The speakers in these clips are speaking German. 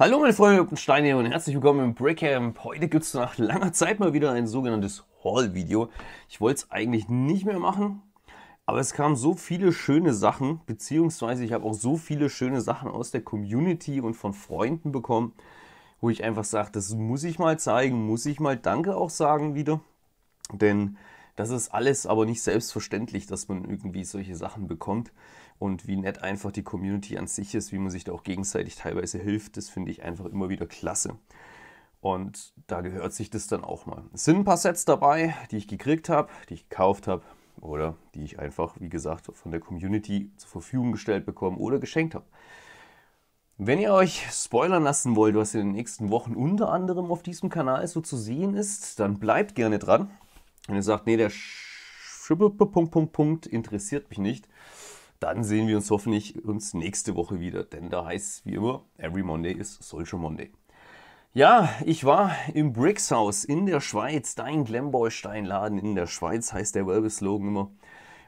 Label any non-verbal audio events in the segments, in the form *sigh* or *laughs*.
Hallo meine Freunde und Stein hier und herzlich willkommen im Breakcamp. Heute gibt es nach langer Zeit mal wieder ein sogenanntes Haul-Video. Ich wollte es eigentlich nicht mehr machen, aber es kamen so viele schöne Sachen, beziehungsweise ich habe auch so viele schöne Sachen aus der Community und von Freunden bekommen, wo ich einfach sage, das muss ich mal zeigen, muss ich mal Danke auch sagen wieder. Denn das ist alles aber nicht selbstverständlich, dass man irgendwie solche Sachen bekommt und wie nett einfach die Community an sich ist, wie man sich da auch gegenseitig teilweise hilft, das finde ich einfach immer wieder klasse. Und da gehört sich das dann auch mal. Es sind ein paar Sets dabei, die ich gekriegt habe, die ich gekauft habe oder die ich einfach, wie gesagt, von der Community zur Verfügung gestellt bekommen oder geschenkt habe. Wenn ihr euch spoilern lassen wollt, was in den nächsten Wochen unter anderem auf diesem Kanal so zu sehen ist, dann bleibt gerne dran. Wenn ihr sagt, nee, der Schippe, Punkt, Punkt, Punkt interessiert mich nicht, dann sehen wir uns hoffentlich uns nächste Woche wieder, denn da heißt es wie immer, every Monday is Social Monday. Ja, ich war im Bricks House in der Schweiz, dein Glamboy-Steinladen in der Schweiz, heißt der Werbeslogan immer.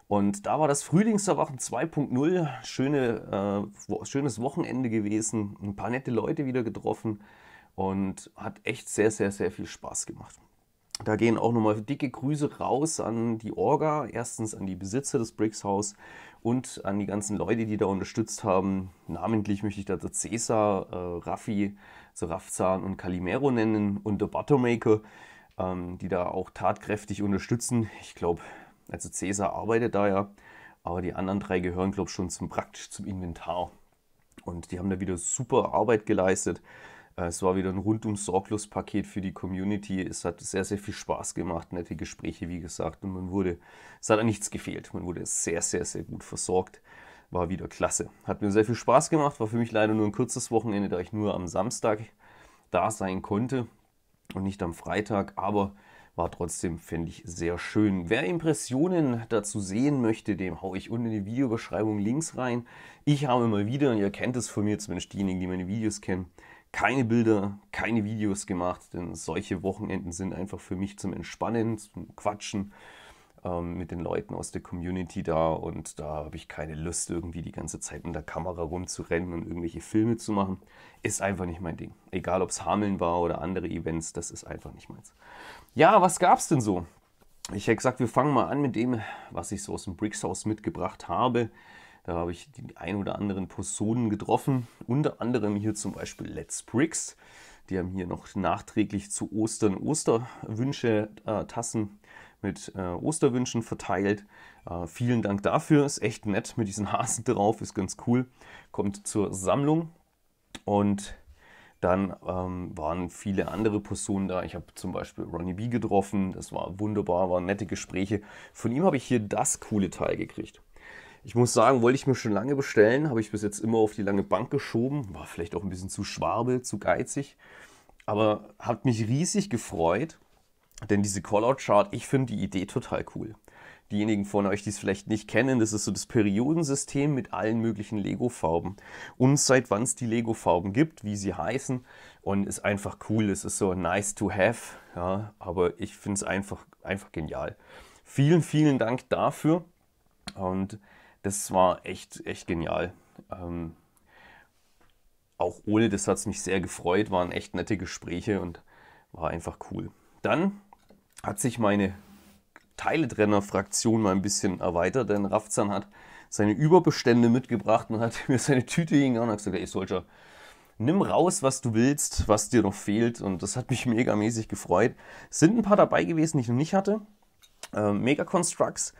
Und da war das Frühlingserwachen 2.0, Schöne, äh, wo, schönes Wochenende gewesen, ein paar nette Leute wieder getroffen und hat echt sehr, sehr, sehr viel Spaß gemacht. Da gehen auch nochmal dicke Grüße raus an die Orga, erstens an die Besitzer des Bricks House und an die ganzen Leute, die da unterstützt haben. Namentlich möchte ich da Cesar, äh, Raffi, Serafzahn und Calimero nennen und der Buttermaker, ähm, die da auch tatkräftig unterstützen. Ich glaube, also Cesar arbeitet da ja, aber die anderen drei gehören, glaube ich, schon zum praktisch zum Inventar. Und die haben da wieder super Arbeit geleistet. Äh, es war wieder ein rundum sorglos Paket für die Community. Es hat sehr, sehr viel Spaß gemacht, nette Gespräche, wie gesagt. Und man wurde, es hat an nichts gefehlt. Man wurde sehr, sehr, sehr gut versorgt. War wieder klasse. Hat mir sehr viel Spaß gemacht. War für mich leider nur ein kurzes Wochenende, da ich nur am Samstag da sein konnte und nicht am Freitag. Aber war trotzdem, finde ich, sehr schön. Wer Impressionen dazu sehen möchte, dem haue ich unten in die Videobeschreibung links rein. Ich habe immer wieder, und ihr kennt es von mir, zumindest diejenigen, die meine Videos kennen, keine Bilder, keine Videos gemacht, denn solche Wochenenden sind einfach für mich zum Entspannen, zum Quatschen ähm, mit den Leuten aus der Community da und da habe ich keine Lust, irgendwie die ganze Zeit in der Kamera rumzurennen und irgendwelche Filme zu machen. Ist einfach nicht mein Ding. Egal, ob es Hameln war oder andere Events, das ist einfach nicht meins. Ja, was gab's denn so? Ich hätte gesagt, wir fangen mal an mit dem, was ich so aus dem Brickshaus mitgebracht habe. Da habe ich die ein oder anderen Personen getroffen, unter anderem hier zum Beispiel Let's Bricks. Die haben hier noch nachträglich zu Ostern Osterwünsche, äh, Tassen mit äh, Osterwünschen verteilt. Äh, vielen Dank dafür, ist echt nett mit diesen *laughs* Hasen drauf, ist ganz cool. Kommt zur Sammlung und dann ähm, waren viele andere Personen da. Ich habe zum Beispiel Ronnie B getroffen. Das war wunderbar, waren nette Gespräche. Von ihm habe ich hier das coole Teil gekriegt. Ich muss sagen, wollte ich mir schon lange bestellen, habe ich bis jetzt immer auf die lange Bank geschoben. War vielleicht auch ein bisschen zu schwabel, zu geizig. Aber hat mich riesig gefreut, denn diese Callout-Chart, ich finde die Idee total cool. Diejenigen von euch, die es vielleicht nicht kennen, das ist so das Periodensystem mit allen möglichen Lego-Farben. Und seit wann es die Lego-Farben gibt, wie sie heißen. Und ist einfach cool. Es ist so nice to have. Ja, aber ich finde es einfach, einfach genial. Vielen, vielen Dank dafür. Und das war echt, echt genial. Ähm, auch ohne das hat es mich sehr gefreut, waren echt nette Gespräche und war einfach cool. Dann hat sich meine Teiletrenner-Fraktion mal ein bisschen erweitert, denn Rafzan hat seine Überbestände mitgebracht und hat *laughs* mir seine Tüte hingegangen und hat gesagt, ey Soldier, nimm raus, was du willst, was dir noch fehlt und das hat mich *laughs* megamäßig gefreut. Es sind ein paar dabei gewesen, die ich noch nicht hatte. Ähm, Mega Constructs,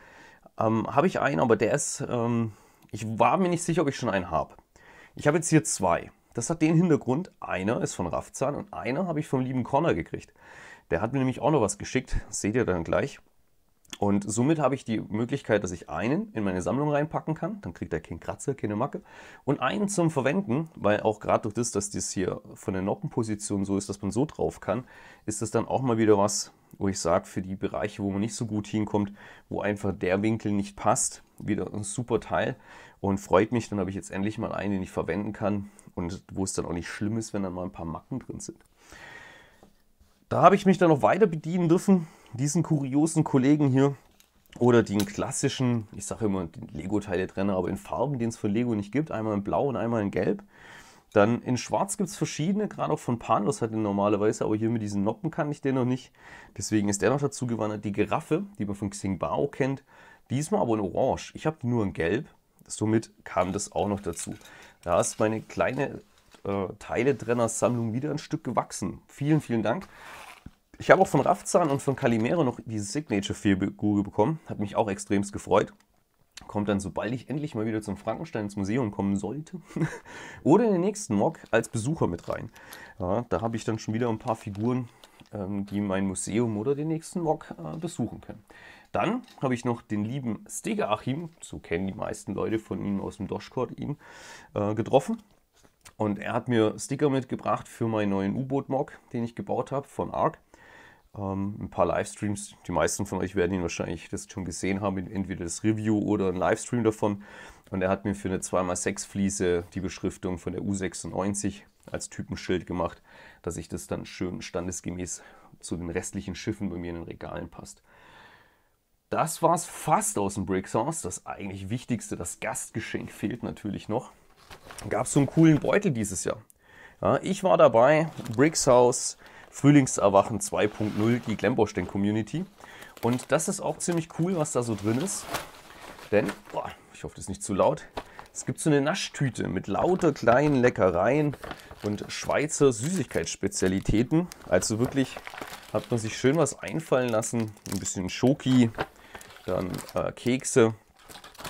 ähm, habe ich einen, aber der ist, ähm, ich war mir nicht sicher, ob ich schon einen habe. Ich habe jetzt hier zwei. Das hat den Hintergrund, einer ist von Raffzahn und einer habe ich vom lieben Connor gekriegt. Der hat mir nämlich auch noch was geschickt, das seht ihr dann gleich. Und somit habe ich die Möglichkeit, dass ich einen in meine Sammlung reinpacken kann, dann kriegt er keinen Kratzer, keine Macke, und einen zum Verwenden, weil auch gerade durch das, dass das hier von der Noppenposition so ist, dass man so drauf kann, ist das dann auch mal wieder was, wo ich sage, für die Bereiche, wo man nicht so gut hinkommt, wo einfach der Winkel nicht passt, wieder ein super Teil und freut mich, dann habe ich jetzt endlich mal einen, den ich verwenden kann und wo es dann auch nicht schlimm ist, wenn dann mal ein paar Macken drin sind. Da habe ich mich dann noch weiter bedienen dürfen, diesen kuriosen Kollegen hier oder den klassischen, ich sage immer den Lego-Teile-Trenner, aber in Farben, den es von Lego nicht gibt, einmal in blau und einmal in gelb. Dann in Schwarz gibt es verschiedene, gerade auch von Pandas hat den normalerweise, aber hier mit diesen Noppen kann ich den noch nicht. Deswegen ist der noch dazu gewandert. Die Giraffe, die man von Xingbao kennt, diesmal aber in Orange. Ich habe nur in Gelb, somit kam das auch noch dazu. Da ist meine kleine äh, Teiletrenner-Sammlung wieder ein Stück gewachsen. Vielen, vielen Dank. Ich habe auch von Raffzahn und von Calimero noch diese Signature-Figur bekommen. Hat mich auch extremst gefreut kommt dann, sobald ich endlich mal wieder zum Frankensteins Museum kommen sollte, *laughs* oder in den nächsten Mock als Besucher mit rein. Ja, da habe ich dann schon wieder ein paar Figuren, ähm, die mein Museum oder den nächsten Mock äh, besuchen können. Dann habe ich noch den lieben Steger Achim, so kennen die meisten Leute von ihm aus dem Doshcord ihn, äh, getroffen. Und er hat mir Sticker mitgebracht für meinen neuen U-Boot-Mock, den ich gebaut habe von ARC ähm, ein paar Livestreams. Die meisten von euch werden ihn wahrscheinlich das schon gesehen haben, entweder das Review oder ein Livestream davon. Und er hat mir für eine 2x6 Fliese die Beschriftung von der U96 als Typenschild gemacht, dass ich das dann schön standesgemäß zu den restlichen Schiffen bei mir in den Regalen passt. Das war es fast aus dem Brickhaus. Das eigentlich Wichtigste, das Gastgeschenk fehlt natürlich noch. Gab es so einen coolen Beutel dieses Jahr. Ja, ich war dabei, Brickshaus Frühlingserwachen 2.0, die Glambostein Community. Und das ist auch ziemlich cool, was da so drin ist. Denn, boah, ich hoffe, das ist nicht zu laut. Es gibt so eine Naschtüte mit lauter kleinen Leckereien und Schweizer Süßigkeitsspezialitäten. Also wirklich hat man sich schön was einfallen lassen. Ein bisschen Schoki, dann äh, Kekse.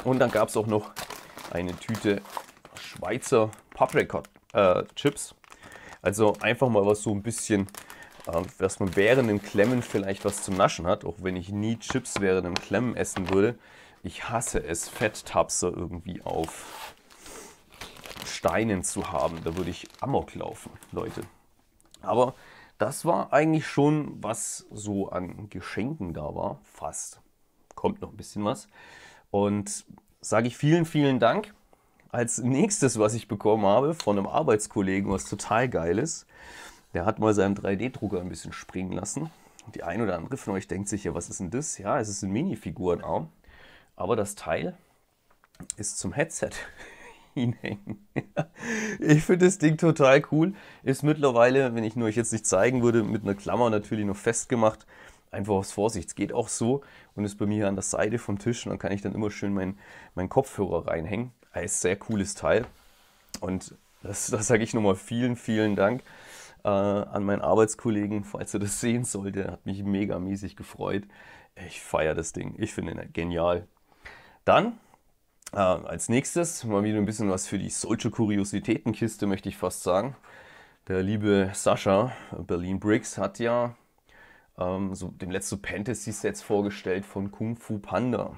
Und dann gab es auch noch eine Tüte Schweizer Paprika-Chips. Äh, also einfach mal was so ein bisschen dass ähm, man während dem Klemmen vielleicht was zum Naschen hat, auch wenn ich nie Chips während dem Klemmen essen würde. Ich hasse es, Fetttapser irgendwie auf Steinen zu haben. Da würde ich Amok laufen, Leute. Aber das war eigentlich schon, was so an Geschenken da war. Fast. Kommt noch ein bisschen was. Und sage ich vielen, vielen Dank. Als nächstes, was ich bekommen habe von einem Arbeitskollegen, was total geil ist. Der hat mal seinen 3D-Drucker ein bisschen springen lassen. Die ein oder andere von euch denkt sich ja, was ist denn das? Ja, es ist ein Minifigurenarm, aber das Teil ist zum Headset *laughs* hinhängen. ich finde das Ding total cool. Ist mittlerweile, wenn ich nur euch jetzt nicht zeigen würde, mit einer Klammer natürlich noch festgemacht. Einfach aus Vorsicht. Es geht auch so und ist bei mir an der Seite vom Tisch und dann kann ich dann immer schön meinen mein Kopfhörer reinhängen. Ein sehr cooles Teil. Und das, das sage ich nochmal vielen, vielen Dank äh, an meinen Arbeitskollegen, falls er das sehen sollte. Hat mich mega mäßig gefreut. Ich feiere das Ding. Ich finde ihn genial. Dann äh, als nächstes mal wieder ein bisschen was für die solche Kuriositätenkiste, möchte ich fast sagen. Der liebe Sascha äh, Berlin Bricks hat ja ähm, so dem letzten Fantasy-Sets vorgestellt von Kung Fu Panda.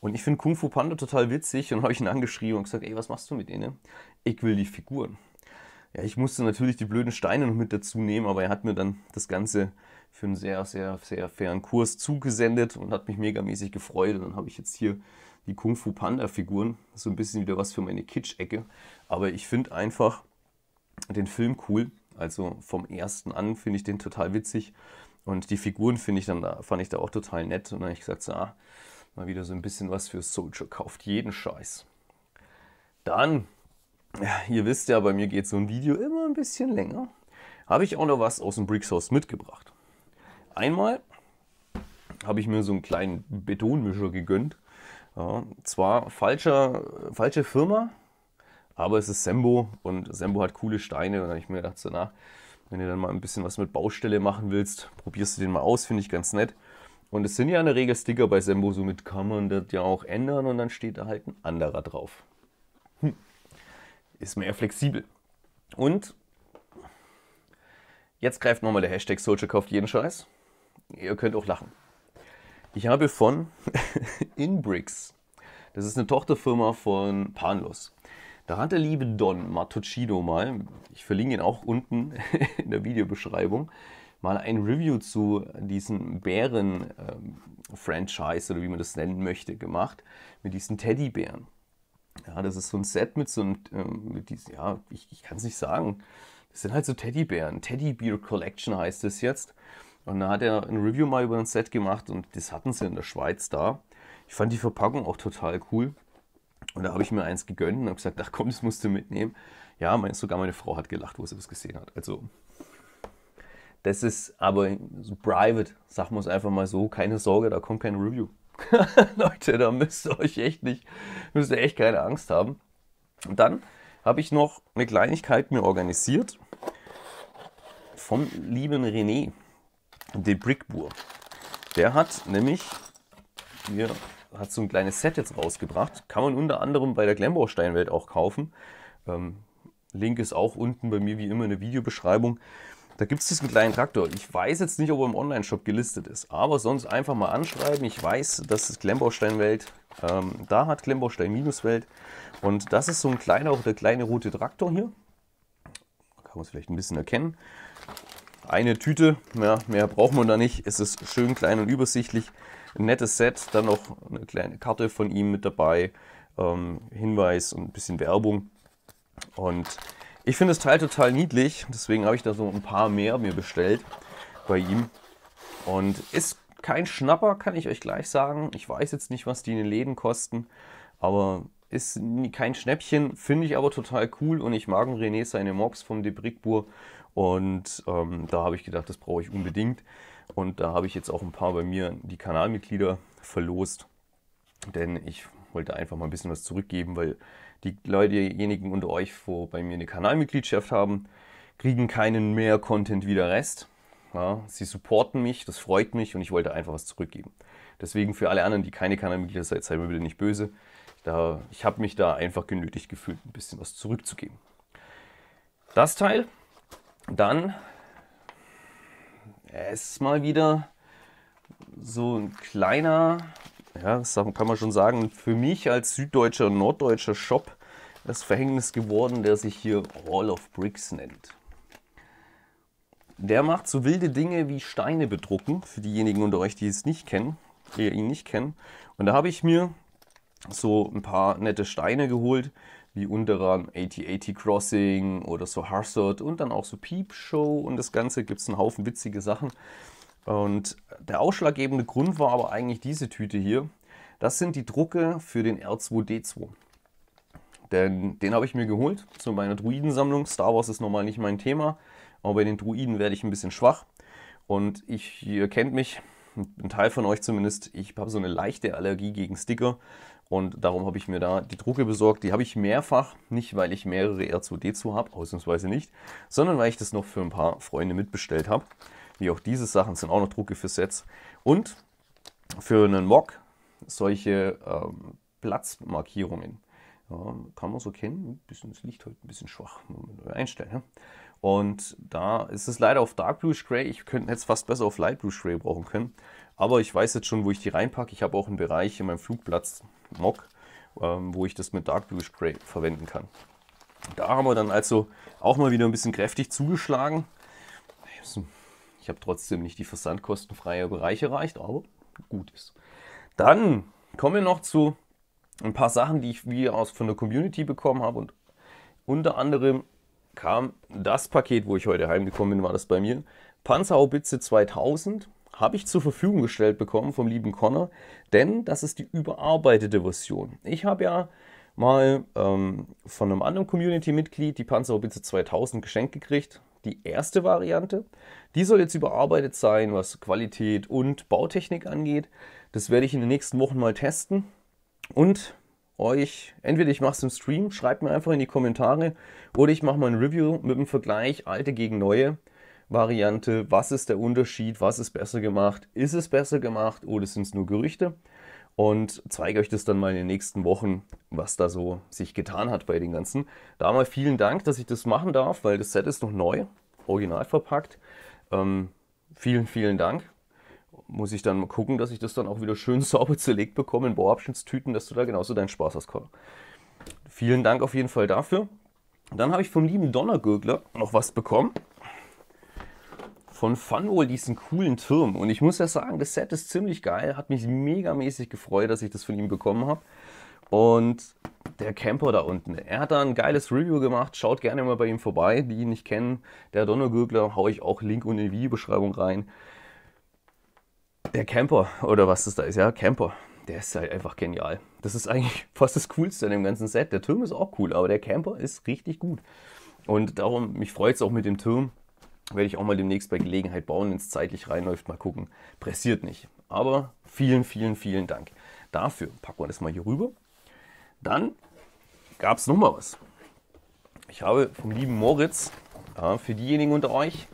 Und ich finde Kung Fu Panda total witzig und habe ich ihn angeschrieben und gesagt, ey, was machst du mit denen? Ich will die Figuren. Ja, ich musste natürlich die blöden Steine noch mit dazu nehmen, aber er hat mir dann das Ganze für einen sehr, sehr, sehr fairen Kurs zugesendet und hat mich megamäßig gefreut. Und dann habe ich jetzt hier die Kung Fu Panda Figuren. So ein bisschen wieder was für meine Kitsch-Ecke. Aber ich finde einfach den Film cool. Also vom ersten an finde ich den total witzig. Und die Figuren finde ich dann da, fand ich da auch total nett. Und dann habe ich gesagt, ah, mal wieder so ein bisschen was für Soldier, kauft jeden Scheiß. Dann ihr wisst ja, bei mir geht so ein Video immer ein bisschen länger. Habe ich auch noch was aus dem Bricksource mitgebracht. Einmal habe ich mir so einen kleinen Betonmischer gegönnt. Ja, zwar falscher, falsche Firma, aber es ist Sembo und Sembo hat coole Steine. Und habe ich mir gedacht, so, na, wenn du dann mal ein bisschen was mit Baustelle machen willst, probierst du den mal aus, finde ich ganz nett. Und es sind ja in der Regel Sticker bei Sembo, somit kann man das ja auch ändern und dann steht da halt ein anderer drauf ist mehr flexibel. Und jetzt greift nochmal der Hashtag Soldier kauft jeden Scheiß. Ihr könnt auch lachen. Ich habe von *laughs* Inbricks, das ist eine Tochterfirma von Panlos. Da hat der liebe Don Matuccino mal, ich verlinke ihn auch unten *laughs* in der Videobeschreibung, mal ein Review zu diesem Bären-Franchise ähm, oder wie man das nennen möchte gemacht, mit diesen Teddybären. Ja, das ist so ein Set mit so einem, ähm, mit diesem, ja, ich, ich kann es nicht sagen. Das sind halt so Teddybären. Teddy Bear Collection heißt es jetzt. Und da hat er ein Review mal über ein Set gemacht und das hatten sie in der Schweiz da. Ich fand die Verpackung auch total cool. Und da habe ich mir eins gegönnt und habe gesagt, ach komm, das musst du mitnehmen. Ja, mein, sogar meine Frau hat gelacht, wo sie das gesehen hat. Also, das ist aber so private, sagen wir es einfach mal so. Keine Sorge, da kommt kein Review. *laughs* Leute, da müsst ihr euch echt nicht, müsst ihr echt keine Angst haben. Und dann habe ich noch eine Kleinigkeit mir organisiert vom lieben René, de Brickbur. Der hat nämlich hier hat so ein kleines Set jetzt rausgebracht. Kann man unter anderem bei der Glambausteinwelt auch kaufen. Ähm, Link ist auch unten bei mir wie immer in der Videobeschreibung. Da gibt es diesen kleinen Traktor. Ich weiß jetzt nicht, ob er im Online-Shop gelistet ist, aber sonst einfach mal anschreiben. Ich weiß, dass es Klemmbausteinwelt, ähm, da hat Klemmbaustein-Welt und das ist so ein kleiner, auch der kleine rote Traktor hier. Kann man es vielleicht ein bisschen erkennen. Eine Tüte, ja, mehr braucht man da nicht. Es ist schön klein und übersichtlich. Ein nettes Set, dann noch eine kleine Karte von ihm mit dabei, ähm, Hinweis und ein bisschen Werbung. Und ich finde das Teil total niedlich, deswegen habe ich da so ein paar mehr mir bestellt bei ihm. Und ist kein Schnapper, kann ich euch gleich sagen. Ich weiß jetzt nicht, was die in den Läden kosten, aber ist kein Schnäppchen, finde ich aber total cool und ich mag René seine Mox vom Debrickbur. und ähm, da habe ich gedacht, das brauche ich unbedingt und da habe ich jetzt auch ein paar bei mir die Kanalmitglieder verlost, denn ich wollte einfach mal ein bisschen was zurückgeben, weil die Leute, diejenigen unter euch, wo bei mir eine Kanalmitgliedschaft haben, kriegen keinen mehr Content wie der Rest. Ja, sie supporten mich, das freut mich und ich wollte einfach was zurückgeben. Deswegen für alle anderen, die keine Kanalmitglieder seid, seid mir bitte nicht böse. Da, ich habe mich da einfach genötigt gefühlt, ein bisschen was zurückzugeben. Das Teil, dann es ist mal wieder so ein kleiner ja, das kann man schon sagen, für mich als süddeutscher und norddeutscher Shop das Verhängnis geworden, der sich hier Hall of Bricks nennt. Der macht so wilde Dinge wie Steine bedrucken, für diejenigen unter euch, die es nicht kennen, die ihn nicht kennen. Und da habe ich mir so ein paar nette Steine geholt, wie unter anderem 8080 Crossing oder so Harsard und dann auch so Peep Show und das Ganze gibt es einen Haufen witzige Sachen. Und der ausschlaggebende Grund war aber eigentlich diese Tüte hier. Das sind die Drucke für den R2D2. Denn den habe ich mir geholt zu meiner Druidensammlung. Star Wars ist normal nicht mein Thema, aber bei den Druiden werde ich ein bisschen schwach. Und ich, ihr kennt mich, ein Teil von euch zumindest, ich habe so eine leichte Allergie gegen Sticker. Und darum habe ich mir da die Drucke besorgt. Die habe ich mehrfach, nicht weil ich mehrere R2D2 habe, ausnahmsweise nicht, sondern weil ich das noch für ein paar Freunde mitbestellt habe wie auch diese Sachen sind auch noch Drucke für Sets. Und für einen Mock solche ähm, Platzmarkierungen. Ja, kann man so kennen, bisschen, das Licht heute ein bisschen schwach, einstellen. Ja? Ne? Und da ist es leider auf Dark Blue Gray. Ich könnte jetzt fast besser auf Light Blue Gray brauchen können. Aber ich weiß jetzt schon, wo ich die reinpacke. Ich habe auch einen Bereich in meinem Flugplatz Mock, ähm, wo ich das mit Dark Blue Gray verwenden kann. Da haben wir dann also auch mal wieder ein bisschen kräftig zugeschlagen. Ich habe trotzdem nicht die versandkostenfreie Bereich erreicht, aber gut ist. Dann kommen wir noch zu ein paar Sachen, die ich wie aus von der Community bekommen habe und unter anderem kam das Paket, wo ich heute heimgekommen bin, war das bei mir. Panzerhaubitze 2000 habe ich zur Verfügung gestellt bekommen vom lieben Connor, denn das ist die überarbeitete Version. Ich habe ja mal ähm, von einem anderen Community-Mitglied die Panzerhaubitze 2000 geschenkt gekriegt die erste Variante. Die soll jetzt überarbeitet sein, was Qualität und Bautechnik angeht. Das werde ich in den nächsten Wochen mal testen und euch, entweder ich mache es im Stream, schreibt mir einfach in die Kommentare oder ich mache mal ein Review mit dem Vergleich alte gegen neue Variante. Was ist der Unterschied? Was ist besser gemacht? Ist es besser gemacht oder sind es nur Gerüchte? und zeige euch das dann mal in den nächsten Wochen, was da so sich getan hat bei den ganzen. Da mal vielen Dank, dass ich das machen darf, weil das Set ist noch neu, original verpackt. Ähm, vielen, vielen Dank. Muss ich dann mal gucken, dass ich das dann auch wieder schön *laughs* sauber zerlegt bekomme in Bohrabschnittstüten, dass du da genauso deinen Spaß hast, Colin. Vielen Dank auf jeden Fall dafür. Dann habe ich vom lieben Donnergürgler noch was bekommen von Funwall diesen coolen Turm. Und ich muss ja sagen, das Set ist ziemlich geil. Hat mich megamäßig gefreut, dass ich das von ihm bekommen habe. Und der Camper da unten, er hat da ein geiles Review gemacht. Schaut gerne mal bei ihm vorbei, die ihn nicht kennen. Der Donnergürgler, haue ich auch Link unten in die Videobeschreibung rein. Der Camper, oder was das da ist, ja, Camper, der ist halt einfach genial. Das ist eigentlich *laughs* fast das Coolste an dem ganzen Set. Der Turm ist auch cool, aber der Camper ist richtig gut. Und darum, mich freut es auch mit dem Turm. Werde ich auch mal demnächst bei Gelegenheit bauen, wenn es zeitlich reinläuft. Mal gucken. Pressiert nicht. Aber vielen, vielen, vielen Dank dafür. Packen wir das mal hier rüber. Dann gab es nochmal was. Ich habe vom lieben Moritz, ja, für diejenigen unter euch,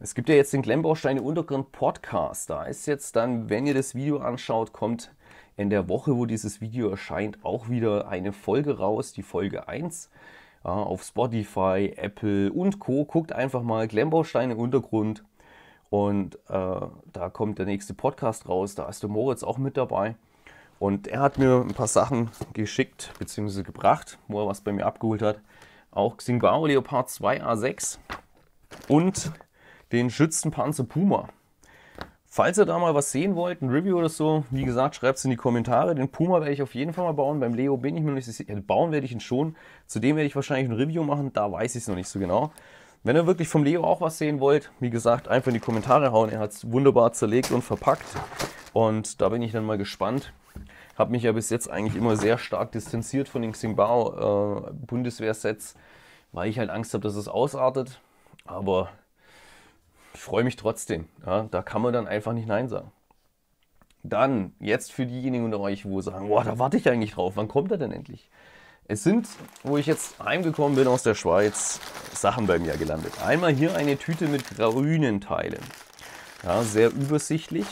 es gibt ja jetzt den Klemmbausteine Untergrund Podcast. Da ist jetzt dann, wenn ihr das Video anschaut, kommt in der Woche, wo dieses Video erscheint, auch wieder eine Folge raus, die Folge 1 ja, auf Spotify, Apple und Co. Guckt einfach mal Klemmbaustein im Untergrund und äh, da kommt der nächste Podcast raus. Da ist der Moritz auch mit dabei. Und er hat mir ein paar Sachen geschickt bzw. gebracht, wo er was bei mir abgeholt hat. Auch Xingbao Leopard 2A6 und den Schützenpanzer Puma. Falls ihr da mal was sehen wollt, ein Review oder so, wie gesagt, schreibt es in die Kommentare. Den Puma werde ich auf jeden Fall mal bauen. Beim Leo bin ich mir noch nicht sicher. Bauen werde ich ihn schon. Zudem werde ich wahrscheinlich ein Review machen. Da weiß ich es noch nicht so genau. Wenn ihr wirklich vom Leo auch was sehen wollt, wie gesagt, einfach in die Kommentare hauen. Er hat es wunderbar zerlegt und verpackt. Und da bin ich dann mal gespannt. Habe mich ja bis jetzt eigentlich immer sehr stark distanziert von den Xingbao äh, Bundeswehr-Sets, weil ich halt Angst habe, dass es ausartet. Aber ich freue mich trotzdem. Ja, da kann man dann einfach nicht Nein sagen. Dann, jetzt für diejenigen unter euch, wo sagen, boah, da warte ich eigentlich drauf, wann kommt er denn endlich? Es sind, wo ich jetzt heimgekommen bin aus der Schweiz, Sachen bei mir gelandet. Einmal hier eine Tüte mit grünen Teilen. Ja, sehr übersichtlich.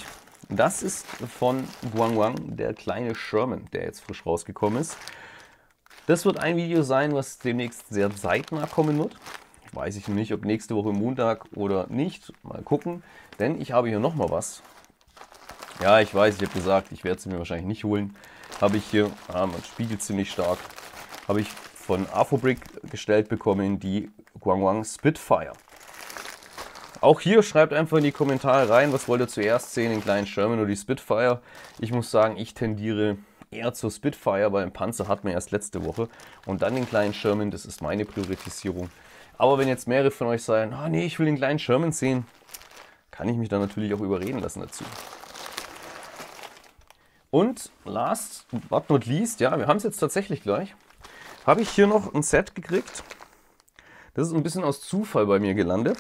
Das ist von Guangwang, der kleine Sherman, der jetzt frisch rausgekommen ist. Das wird ein Video sein, was demnächst sehr zeitnah kommen wird weiß ich nicht, ob nächste Woche Montag oder nicht. Mal gucken, denn ich habe hier nochmal was. Ja, ich weiß, ich habe gesagt, ich werde sie mir wahrscheinlich nicht holen. Habe ich hier, ah, man spiegelt ziemlich stark, habe ich von Afobrick gestellt bekommen, die Guangwang Spitfire. Auch hier schreibt einfach in die Kommentare rein, was wollt ihr zuerst sehen, den kleinen Sherman oder die Spitfire. Ich muss sagen, ich tendiere eher zur Spitfire, weil den Panzer hatten wir erst letzte Woche. Und dann den kleinen Sherman, das ist meine Priorisierung. Aber wenn jetzt mehrere von euch sagen, oh, nee, ich will den kleinen Sherman sehen, kann ich mich dann natürlich auch überreden lassen dazu. Und last but not least, ja, wir haben es jetzt tatsächlich gleich, habe ich hier noch ein Set gekriegt. Das ist ein bisschen aus Zufall bei mir gelandet.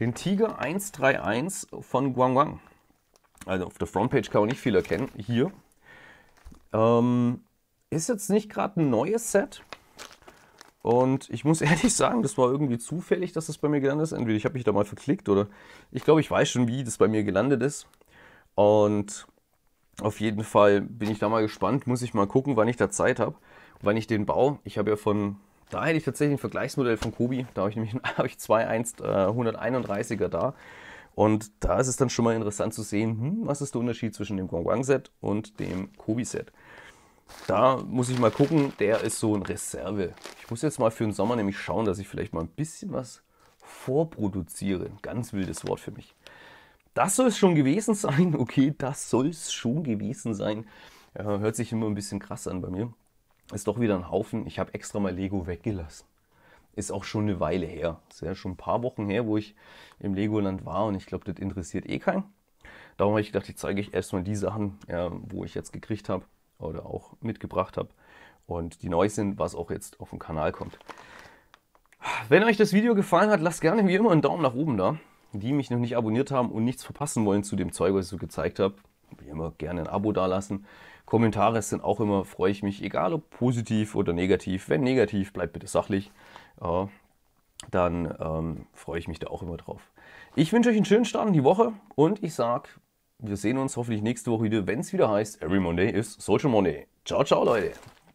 Den Tiger 131 von Guangguang. Also auf der Frontpage kann man nicht viel erkennen. Hier. Ähm, ist jetzt nicht gerade ein neues Set, und ich muss *laughs* ehrlich sagen, das war irgendwie zufällig, dass das bei mir gelandet ist. Entweder ich habe mich da mal verklickt oder ich glaube, ich weiß schon, wie das bei mir gelandet ist. Und auf jeden Fall bin ich da mal gespannt, muss ich mal gucken, wann ich da Zeit habe, wann ich den baue. Ich habe ja von, da hätte ich tatsächlich ein Vergleichsmodell von Kobi, da habe ich nämlich *laughs* hab ich zwei 1, äh, 131er da. Und da ist es dann schon mal interessant zu sehen, hm, was ist der Unterschied zwischen dem guangguang set und dem Kobi-Set. Da muss ich mal gucken, der ist so ein Reserve. Ich muss jetzt mal für den Sommer nämlich schauen, dass ich vielleicht mal ein bisschen was vorproduziere. Ganz wildes Wort für mich. Das soll es schon gewesen sein. *laughs* Okay, das soll es schon gewesen sein. Ja, hört sich immer ein bisschen krass an bei mir. Ist doch wieder ein Haufen. Ich habe extra mal Lego weggelassen. Ist auch schon eine Weile her. Ist ja schon ein paar Wochen her, wo ich im Legoland war und ich glaube, das interessiert eh keinen. Darum habe ich gedacht, ich zeige euch erstmal die Sachen, ja, wo ich jetzt gekriegt habe oder auch mitgebracht habe und die neu sind, was auch jetzt auf den Kanal kommt. Wenn euch das Video gefallen hat, lasst gerne wie immer einen Daumen nach oben da. Die mich noch nicht abonniert haben und nichts verpassen wollen zu dem Zeug, was ich so gezeigt habe, wie immer gerne ein Abo dalassen. Kommentare sind auch immer, freue ich mich, egal ob positiv oder negativ. Wenn negativ, bleibt bitte sachlich. Dann ähm, freue ich mich da auch immer drauf. Ich wünsche euch einen schönen Start in die Woche und ich sage wir sehen uns hoffentlich nächste Woche wieder, wenn es wieder heißt, Every Monday is Social Monday. Ciao, ciao, Leute.